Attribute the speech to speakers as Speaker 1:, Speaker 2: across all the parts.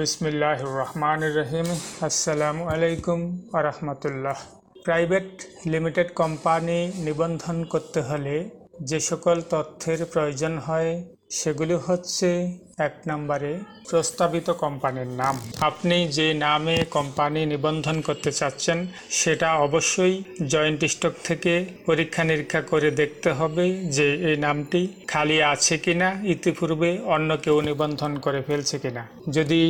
Speaker 1: বিসমিল্লাহ রহমান রহিম আসসালামু আলাইকুম রহমতুল্লাহ প্রাইভেট লিমিটেড কোম্পানি নিবন্ধন করতে হলে যে সকল তথ্যের প্রয়োজন হয় সেগুলি হচ্ছে এক নম্বরে প্রস্তাবিত কোম্পানির নাম আপনি যে নামে কোম্পানি নিবন্ধন করতে চাচ্ছেন সেটা অবশ্যই জয়েন্ট স্টক থেকে পরীক্ষা নিরীক্ষা করে দেখতে হবে যে এই নামটি খালি আছে কিনা ইতিপূর্বে অন্য কেউ নিবন্ধন করে ফেলছে কিনা যদি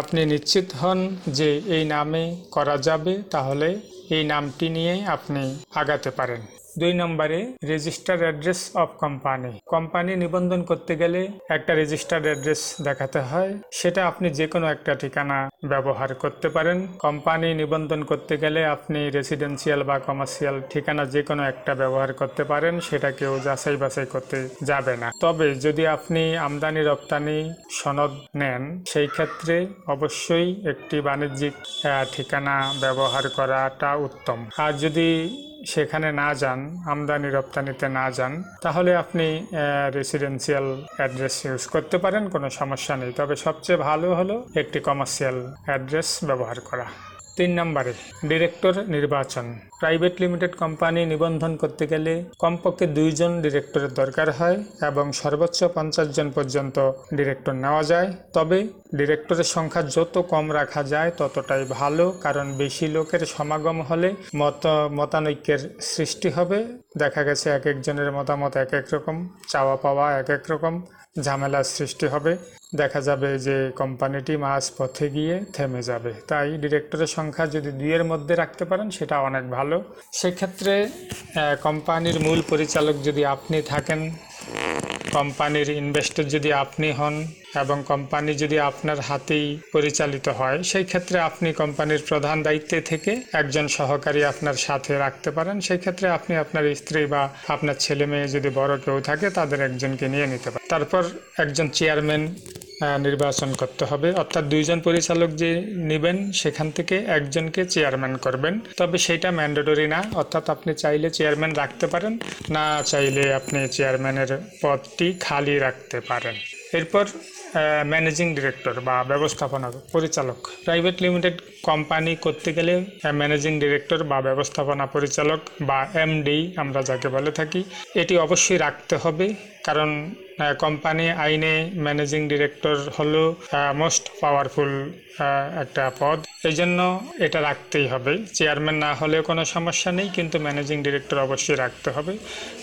Speaker 1: আপনি নিশ্চিত হন যে এই নামে করা যাবে তাহলে এই নামটি নিয়ে আপনি আগাতে পারেন দুই নম্বরে register address of company company নিবন্ধন করতে গেলে একটা রেজিস্টার্ড অ্যাড্রেস দেখাতে হয় সেটা আপনি যে কোনো একটা ঠিকানা ব্যবহার করতে পারেন কোম্পানি নিবন্ধন করতে গেলে আপনি রেসিডেন্সিয়াল বা কমার্শিয়াল ঠিকানা যে কোনো একটা ব্যবহার করতে পারেন সেটা কেউ যাচাই বাছাই করতে যাবে না তবে যদি আপনি আমদানি রপ্তানি সনদ নেন সেই ক্ষেত্রে অবশ্যই একটি বাণিজ্যিক ঠিকানা ব্যবহার করাটা উত্তম আর যদি সেখানে না যান আমদানি রপ্তানিতে না যান তাহলে আপনি রেসিডেন্সিয়াল অ্যাড্রেস ইউজ করতে পারেন কোনো সমস্যা নেই তবে সবচেয়ে ভালো হলো একটি কমার্শিয়াল অ্যাড্রেস ব্যবহার করা তিন নম্বরে ডিরেক্টর নির্বাচন প্রাইভেট লিমিটেড কোম্পানি নিবন্ধন করতে গেলে কমপক্ষে দুইজন ডিরেক্টরের দরকার হয় এবং সর্বোচ্চ পঞ্চাশ জন পর্যন্ত ডিরেক্টর নেওয়া যায় তবে ডিরেক্টরের সংখ্যা যত কম রাখা যায় ততটাই ভালো কারণ বেশি লোকের সমাগম হলে মত মতানৈক্যের সৃষ্টি হবে দেখা গেছে এক একজনের মতামত এক এক রকম চাওয়া পাওয়া এক এক রকম ঝামেলার সৃষ্টি হবে দেখা যাবে যে কোম্পানিটি মাস পথে গিয়ে থেমে যাবে তাই ডিরেক্টরের সংখ্যা যদি দুইয়ের মধ্যে রাখতে পারেন সেটা অনেক ভালো সেক্ষেত্রে কোম্পানির মূল পরিচালক যদি আপনি থাকেন কোম্পানির ইনভেস্টর যদি আপনি হন এবং কোম্পানি যদি আপনার হাতেই পরিচালিত হয় সেই ক্ষেত্রে আপনি কোম্পানির প্রধান দায়িত্বে থেকে একজন সহকারী আপনার সাথে রাখতে পারেন সেই ক্ষেত্রে আপনি আপনার স্ত্রী বা আপনার ছেলে মেয়ে যদি বড় কেউ থাকে তাদের একজনকে নিয়ে নিতে পারেন তারপর একজন চেয়ারম্যান হ্যাঁ, নির্বাচন করতে হবে অর্থাৎ দুইজন পরিচালক যে নেবেন সেখান থেকে একজনকে চেয়ারম্যান করবেন তবে সেটা ম্যান্ডেটরি না অর্থাৎ আপনি চাইলে চেয়ারম্যান রাখতে পারেন না চাইলে আপনি চেয়ারম্যানের পদটি খালি রাখতে পারেন এরপর ম্যানেজিং ডিরেক্টর বা ব্যবস্থাপনা পরিচালক প্রাইভেট লিমিটেড কোম্পানি করতে গেলে ম্যানেজিং ডিরেক্টর বা ব্যবস্থাপনা পরিচালক বা এমডি আমরা যাকে বলে থাকি এটি অবশ্যই রাখতে হবে কারণ কোম্পানি আইনে ম্যানেজিং ডিরেক্টর হলো মোস্ট পাওয়ারফুল একটা পদ এই জন্য এটা রাখতেই হবে চেয়ারম্যান না হলেও কোনো সমস্যা নেই কিন্তু ম্যানেজিং ডিরেক্টর অবশ্যই রাখতে হবে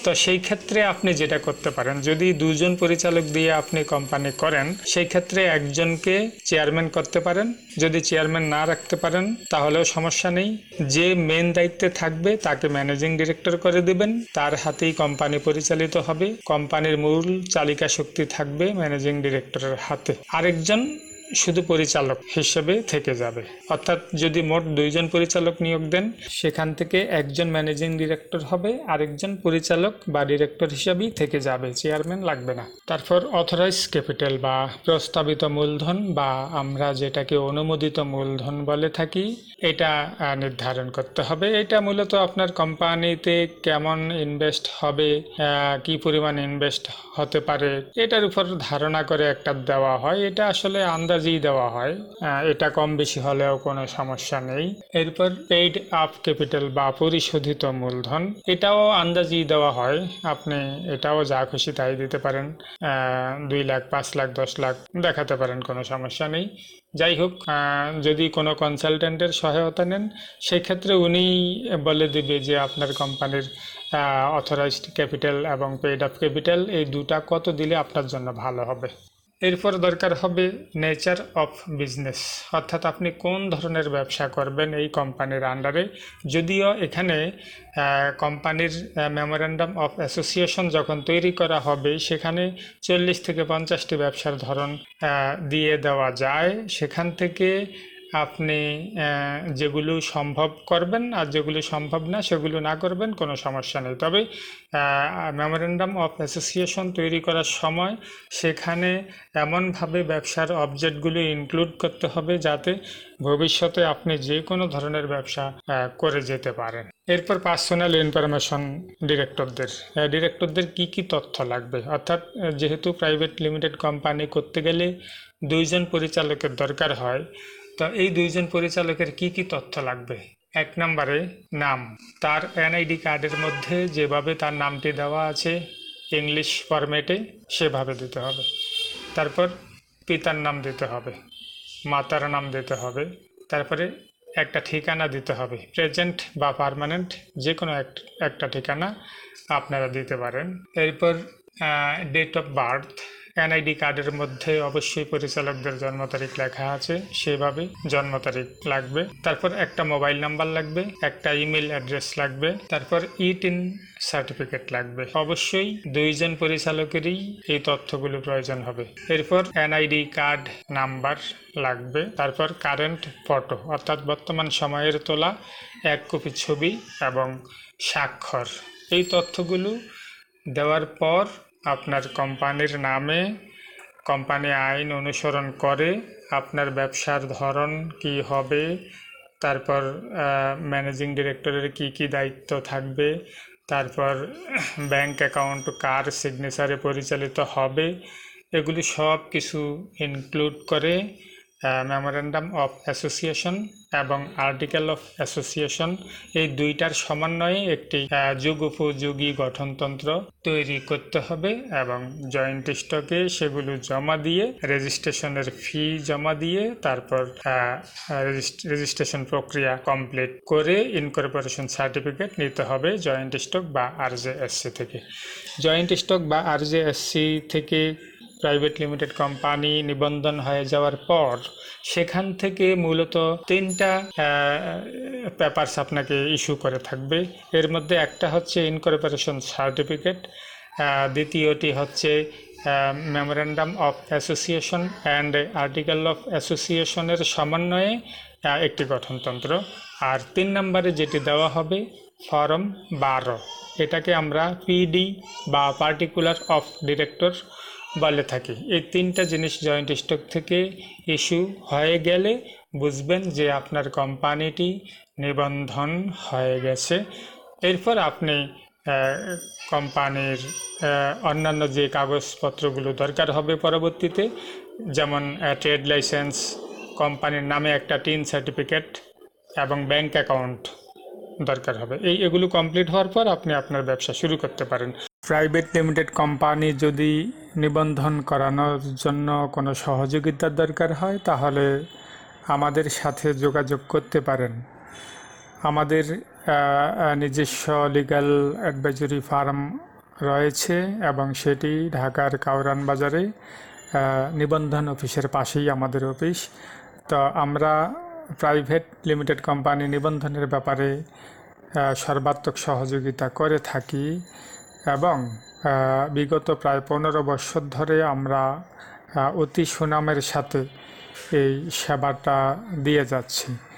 Speaker 1: তো সেই ক্ষেত্রে আপনি যেটা করতে পারেন যদি দুজন পরিচালক দিয়ে আপনি কোম্পানি করেন সেই ক্ষেত্রে একজনকে চেয়ারম্যান করতে পারেন যদি চেয়ারম্যান না রাখতে পারেন তাহলেও সমস্যা নেই যে মেন দায়িত্বে থাকবে তাকে ম্যানেজিং ডিরেক্টর করে দিবেন তার হাতেই কোম্পানি পরিচালিত হবে কোম্পানি মূল চালিকা শক্তি থাকবে ম্যানেজিং ডিরেক্টরের হাতে আরেকজন শুধু পরিচালক হিসেবে থেকে যাবে অর্থাৎ যদি মোট দুইজন পরিচালক নিয়োগ দেন সেখান থেকে একজন ম্যানেজিং ডিরেক্টর হবে আরেকজন পরিচালক বা ডিরেক্টর হিসাবেই থেকে যাবে চেয়ারম্যান লাগবে না তারপর অথরাইজ ক্যাপিটাল বা প্রস্তাবিত মূলধন বা আমরা যেটাকে অনুমোদিত মূলধন বলে থাকি এটা নির্ধারণ করতে হবে এটা মূলত আপনার কোম্পানিতে কেমন ইনভেস্ট হবে কি পরিমাণ ইনভেস্ট হতে পারে এটার উপর ধারণা করে একটা দেওয়া হয় এটা আসলে আন্দাজ কাজেই দেওয়া হয় এটা কম বেশি হলেও কোনো সমস্যা নেই এরপর পেইড আপ ক্যাপিটাল বা পরিশোধিত মূলধন এটাও আন্দাজি দেওয়া হয় আপনি এটাও যা খুশি তাই দিতে পারেন দুই লাখ পাঁচ লাখ দশ লাখ দেখাতে পারেন কোনো সমস্যা নেই যাই হোক যদি কোনো কনসালটেন্টের সহায়তা নেন সেক্ষেত্রে উনি বলে দেবে যে আপনার কোম্পানির অথরাইজড ক্যাপিটাল এবং পেইড আপ ক্যাপিটাল এই দুটা কত দিলে আপনার জন্য ভালো হবে এরপর দরকার হবে নেচার অফ বিজনেস অর্থাৎ আপনি কোন ধরনের ব্যবসা করবেন এই কোম্পানির আন্ডারে যদিও এখানে কোম্পানির মেমোরেন্ডাম অফ অ্যাসোসিয়েশন যখন তৈরি করা হবে সেখানে চল্লিশ থেকে পঞ্চাশটি ব্যবসার ধরন দিয়ে দেওয়া যায় সেখান থেকে আপনি যেগুলো সম্ভব করবেন আর যেগুলো সম্ভব না সেগুলো না করবেন কোনো সমস্যা নেই তবে মেমোরেন্ডাম অফ অ্যাসোসিয়েশন তৈরি করার সময় সেখানে এমনভাবে ব্যবসার অবজেক্টগুলো ইনক্লুড করতে হবে যাতে ভবিষ্যতে আপনি যে কোনো ধরনের ব্যবসা করে যেতে পারেন এরপর পার্সোনাল ইনফরমেশন ডিরেক্টরদের ডিরেক্টরদের কি কি তথ্য লাগবে অর্থাৎ যেহেতু প্রাইভেট লিমিটেড কোম্পানি করতে গেলে দুইজন পরিচালকের দরকার হয় তো এই দুইজন পরিচালকের কি কি তথ্য লাগবে এক নম্বরে নাম তার এনআইডি কার্ডের মধ্যে যেভাবে তার নামটি দেওয়া আছে ইংলিশ ফরম্যাটে সেভাবে দিতে হবে তারপর পিতার নাম দিতে হবে মাতার নাম দিতে হবে তারপরে একটা ঠিকানা দিতে হবে প্রেজেন্ট বা পারমানেন্ট যে কোনো একটা ঠিকানা আপনারা দিতে পারেন এরপর ডেট অফ বার্থ এনআইডি কার্ডের মধ্যে অবশ্যই পরিচালকদের জন্ম তারিখ লেখা আছে সেভাবে জন্ম তারিখ লাগবে তারপর একটা মোবাইল নাম্বার লাগবে একটা ইমেল অ্যাড্রেস লাগবে তারপর ইট ইন সার্টিফিকেট লাগবে অবশ্যই দুইজন পরিচালকেরই এই তথ্যগুলো প্রয়োজন হবে এরপর এনআইডি কার্ড নাম্বার লাগবে তারপর কারেন্ট ফটো অর্থাৎ বর্তমান সময়ের তোলা এক কপি ছবি এবং স্বাক্ষর এই তথ্যগুলো দেওয়ার পর আপনার কোম্পানির নামে কোম্পানি আইন অনুসরণ করে আপনার ব্যবসার ধরন কি হবে তারপর ম্যানেজিং ডিরেক্টরের কি কি দায়িত্ব থাকবে তারপর ব্যাংক অ্যাকাউন্ট কার সিগনেচারে পরিচালিত হবে এগুলি সব কিছু ইনক্লুড করে মেমোরেন্ডাম অফ অ্যাসোসিয়েশন এবং আর্টিকেল অফ অ্যাসোসিয়েশন এই দুইটার সমন্বয়ে একটি যুগ উপযোগী গঠনতন্ত্র তৈরি করতে হবে এবং জয়েন্ট স্টকে সেগুলো জমা দিয়ে রেজিস্ট্রেশনের ফি জমা দিয়ে তারপর রেজিস্ট্রেশন প্রক্রিয়া কমপ্লিট করে ইনকর্পোরেশন সার্টিফিকেট নিতে হবে জয়েন্ট স্টক বা আর জে থেকে জয়েন্ট স্টক বা আর জে থেকে প্রাইভেট লিমিটেড কোম্পানি নিবন্ধন হয়ে যাওয়ার পর সেখান থেকে মূলত তিনটা পেপারস আপনাকে ইস্যু করে থাকবে এর মধ্যে একটা হচ্ছে ইনকর্পোরেশন সার্টিফিকেট দ্বিতীয়টি হচ্ছে memorandum of association and article of অ্যাসোসিয়েশনের সমন্বয়ে একটি গঠনতন্ত্র আর তিন নম্বরে যেটি দেওয়া হবে ফর্ম বারো এটাকে আমরা পিডি বা পার্টিকুলার অফ ডিরেক্টর বলে থাকি এই তিনটা জিনিস জয়েন্ট স্টক থেকে ইস্যু হয়ে গেলে বুঝবেন যে আপনার কোম্পানিটি নিবন্ধন হয়ে গেছে এরপর আপনি কোম্পানির অন্যান্য যে কাগজপত্রগুলো দরকার হবে পরবর্তীতে যেমন ট্রেড লাইসেন্স কোম্পানির নামে একটা টিন সার্টিফিকেট এবং ব্যাংক অ্যাকাউন্ট দরকার হবে এই এগুলো কমপ্লিট হওয়ার পর আপনি আপনার ব্যবসা শুরু করতে পারেন প্রাইভেট লিমিটেড কোম্পানি যদি নিবন্ধন করানোর জন্য কোনো সহযোগিতার দরকার হয় তাহলে আমাদের সাথে যোগাযোগ করতে পারেন আমাদের নিজস্ব লিগ্যাল অ্যাডভাইজরি ফার্ম রয়েছে এবং সেটি ঢাকার কাউরান বাজারে নিবন্ধন অফিসের পাশেই আমাদের অফিস তো আমরা প্রাইভেট লিমিটেড কোম্পানি নিবন্ধনের ব্যাপারে সর্বাত্মক সহযোগিতা করে থাকি এবং বিগত প্রায় পনেরো বছর ধরে আমরা অতি সুনামের সাথে এই সেবাটা দিয়ে যাচ্ছি